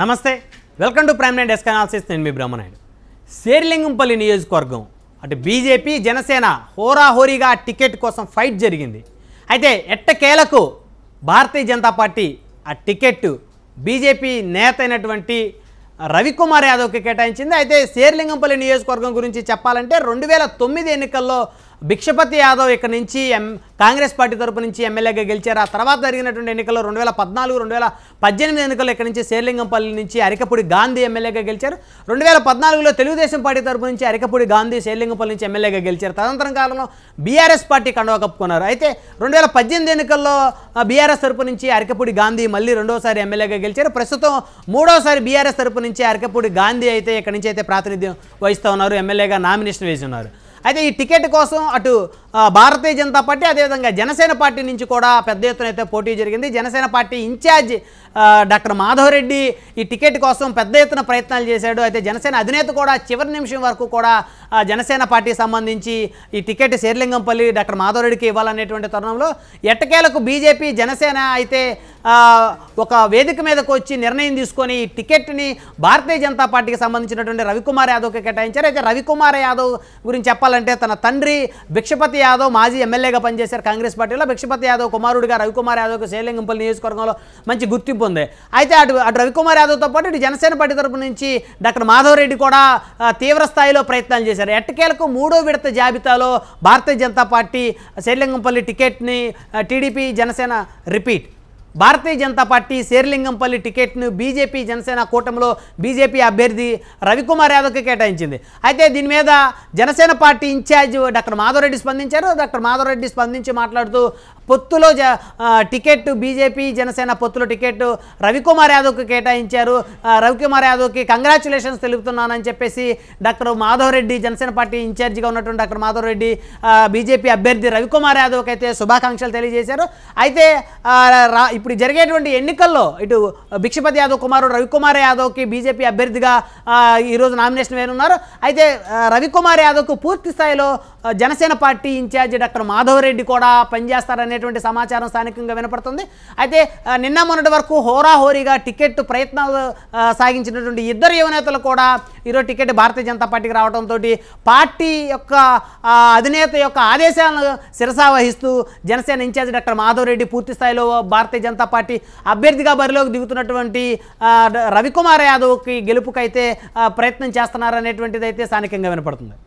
నమస్తే welcome to prime nine desk analysis నేను మీ బ్రహ్మనాయుడు శేరిలింగంపల్లి నియోజకవర్గం అటు బీజేపీ జనసేన హోరాహోరీగా టికెట్ కోసం ఫైట్ జరిగింది అయితే ఎట్టకేలకు భారతీయ జనతా పార్టీ ఆ టికెట్ బీజేపీ నేత అయినటువంటి రవికుమార్ యాదవ్కి కేటాయించింది అయితే శేరిలింగంపల్లి నియోజకవర్గం గురించి చెప్పాలంటే రెండు వేల తొమ్మిది ఎన్నికల్లో భిక్షపతి యాదవ్ ఇక్కడ నుంచి ఎం కాంగ్రెస్ పార్టీ తరపు నుంచి ఎమ్మెల్యేగా గెలిచారు ఆ తర్వాత జరిగినటువంటి ఎన్నికల్లో రెండు వేల పద్నాలుగు రెండు వేల పద్దెనిమిది ఎన్నికల్లో ఇక్కడ నుంచి శేర్లింగంపల్లి నుంచి అరికపూడి గాంధీ ఎమ్మెల్యేగా గెలిచారు రెండు వేల పద్నాలుగులో తెలుగుదేశం పార్టీ తరపు నుంచి అరికపూడి గాంధీ శేర్లింగంపల్లి నుంచి ఎమ్మెల్యేగా గెలిచారు తదనంతరం కాలంలో బీఆర్ఎస్ పార్టీ కండవ కప్పుకున్నారు అయితే రెండు వేల పద్దెనిమిది ఎన్నికల్లో బీఆర్ఎస్ తరపు నుంచి అరికపూడి గాంధీ మళ్ళీ రెండోసారి ఎమ్మెల్యేగా గెలిచారు ప్రస్తుతం మూడోసారి బీఆర్ఎస్ తరపు నుంచి అరికపూడి గాంధీ అయితే ఇక్కడ నుంచి అయితే ప్రాతినిధ్యం వహిస్తూ ఉన్నారు ఎమ్మెల్యేగా నామినేషన్ వేసి ఉన్నారు అయితే ఈ టికెట్ కోసం అటు భారతీయ జనతా పార్టీ అదేవిధంగా జనసేన పార్టీ నుంచి కూడా పెద్ద ఎత్తున అయితే పోటీ జరిగింది Janasena party incharge doctor Madhavareddy ఈ టికెట్ కోసం పెద్ద ఎత్తున ప్రయత్నాలు చేశాడు అయితే జనసేన అధినేత కూడా చివరి నిమిషం వరకు కూడా జనసేన పార్టీకి సంబంధించి ఈ టికెట్ శేర్లింగంపల్లి డాక్టర్ మాధవరెడ్డికి ఇవ్వాలనేటువంటి తరుణంలో ఎట్టకేలకు బీజేపీ జనసేన అయితే ఒక వేదిక మీదకు వచ్చి నిర్ణయం తీసుకొని ఈ టికెట్ని భారతీయ జనతా పార్టీకి సంబంధించినటువంటి రవికుమార్ యాదవ్కి కేటాయించారు అయితే రవికుమార్ యాదవ్ గురించి చెప్పాలంటే తన తండ్రి భిక్షపతి యాదవ్ మాజీ ఎమ్మెల్యేగా పనిచేశారు కాంగ్రెస్ పార్టీలో భిక్షపతి యాదవ్ కుమారుడిగా రవికుమార్ యాదవ్కి శేర్లింగంపల్లి నియోజకవర్గంలో మంచి గుర్తింపు ఉంది అయితే అటు అటు రవికుమార్ యాదవ్తో పాటు ఇటు జనసేన పార్టీ తరపు నుంచి డాక్టర్ మాధవరెడ్డి కూడా తీవ్ర స్థాయిలో ప్రయత్నాలు చేశారు చేశారు ఎట్టకేలకు మూడో విడత జాబితాలో భారతీయ జనతా పార్టీ శైలింగంపల్లి టికెట్ని TDP Janasena repeat Bharatiya Janata party Serilingampally టికెట్ను బీజేపీ జనసేన కూటమిలో బీజేపీ అభ్యర్థి రవికుమార్ యాదవ్కి కేటాయించింది అయితే దీని మీద Janasena party incharge doctor Madhavareddy స్పందించారు డాక్టర్ మాధవరెడ్డి స్పందించి మాట్లాడుతూ పొత్తులో జ టికెట్ బీజేపీ జనసేన పొత్తులో టికెట్ రవికుమార్ యాదవ్కి కేటాయించారు రవికుమార్ యాదవ్కి కంగ్రాచులేషన్స్ తెలుపుతున్నానని చెప్పేసి డాక్టర్ మాధవరెడ్డి జనసేన పార్టీ ఇన్ఛార్జిగా ఉన్నటువంటి డాక్టర్ మాధవరెడ్డి బీజేపీ అభ్యర్థి రవికుమార్ యాదవ్కి అయితే శుభాకాంక్షలు తెలియజేశారు అయితే ఇప్పుడు జరిగేటువంటి ఎన్నికల్లో ఇటు భిక్షపతి యాదవ్ కుమారు రవికుమార్ యాదవ్కి బీజేపీ అభ్యర్థిగా ఈరోజు నామినేషన్ వేయనున్నారు అయితే రవికుమార్ యాదవ్కు పూర్తి స్థాయిలో Janasena party incharge doctor Madhav Reddy కూడా పనిచేస్తారనేటువంటి సమాచారం స్థానికంగా వినపడుతుంది అయితే నిన్న మొన్నటి వరకు హోరాహోరీగా టికెట్ ప్రయత్నాలు సాగించినటువంటి ఇద్దరు యువనేతలు కూడా ఈరోజు టికెట్ భారతీయ జనతా పార్టీకి రావడంతో పార్టీ యొక్క అధినేత యొక్క ఆదేశాలను శిరసావహిస్తూ జనసేన ఇన్ఛార్జి డాక్టర్ మాధవ్ రెడ్డి పూర్తి స్థాయిలో భారతీయ జనతా జనతా పార్టీ అభ్యర్థిగా బరిలోకి దిగుతున్నటువంటి రవికుమార్ యాదవ్కి గెలుపుకైతే ప్రయత్నం చేస్తున్నారనేటువంటిది అయితే స్థానికంగా వినపడుతుంది